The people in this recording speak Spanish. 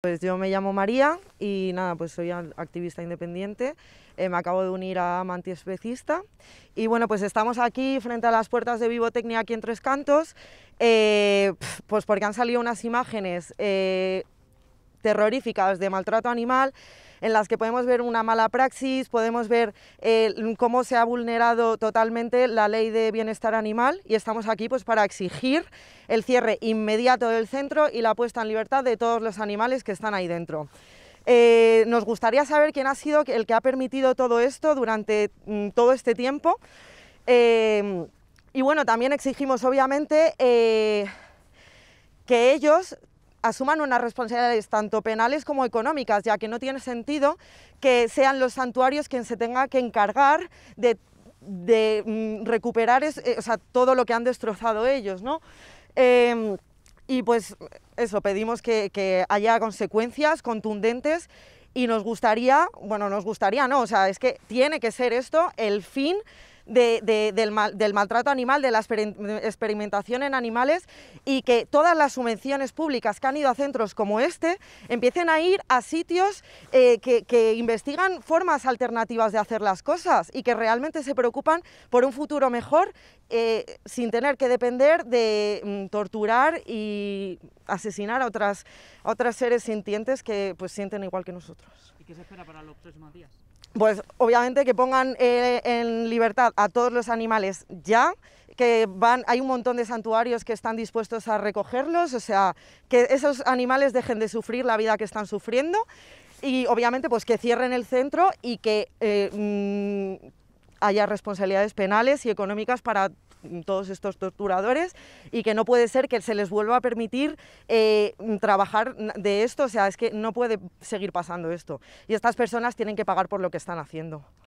Pues yo me llamo María y nada, pues soy activista independiente, eh, me acabo de unir a mantispecista y bueno, pues estamos aquí frente a las puertas de Vivotecnia aquí en Tres Cantos, eh, pues porque han salido unas imágenes eh, terroríficas de maltrato animal, en las que podemos ver una mala praxis, podemos ver eh, cómo se ha vulnerado totalmente la ley de bienestar animal y estamos aquí pues, para exigir el cierre inmediato del centro y la puesta en libertad de todos los animales que están ahí dentro. Eh, nos gustaría saber quién ha sido el que ha permitido todo esto durante mm, todo este tiempo. Eh, y bueno, también exigimos obviamente que ellos asuman unas responsabilidades tanto penales como económicas, ya que no tiene sentido que sean los santuarios quien se tenga que encargar de, mm, recuperar eh, todo lo que han destrozado ellos. ¿no? Em, y pues eso, pedimos que haya consecuencias contundentes y nos gustaría, bueno, nos gustaría, no, o sea, es que tiene que ser esto el fin del, maltrato animal, de la experimentación en animales y que todas las subvenciones públicas que han ido a centros como este empiecen a ir a sitios eh, que, investigan formas alternativas de hacer las cosas y que realmente se preocupan por un futuro mejor eh, sin tener que depender de mm, torturar y asesinar a otras seres sintientes que pues sienten igual que nosotros. ¿Y qué se espera para los próximos días? pues obviamente que pongan eh, en libertad a todos los animales ya, que van, hay un montón de santuarios que están dispuestos a recogerlos, o sea, que esos animales dejen de sufrir la vida que están sufriendo y obviamente pues que cierren el centro y que eh, mm, haya responsabilidades penales y económicas para mm, todos estos torturadores y que no puede ser que se les vuelva a permitir eh, mm, trabajar de esto, o sea, es que no puede seguir pasando esto. Y estas personas tienen que pagar por lo que están haciendo.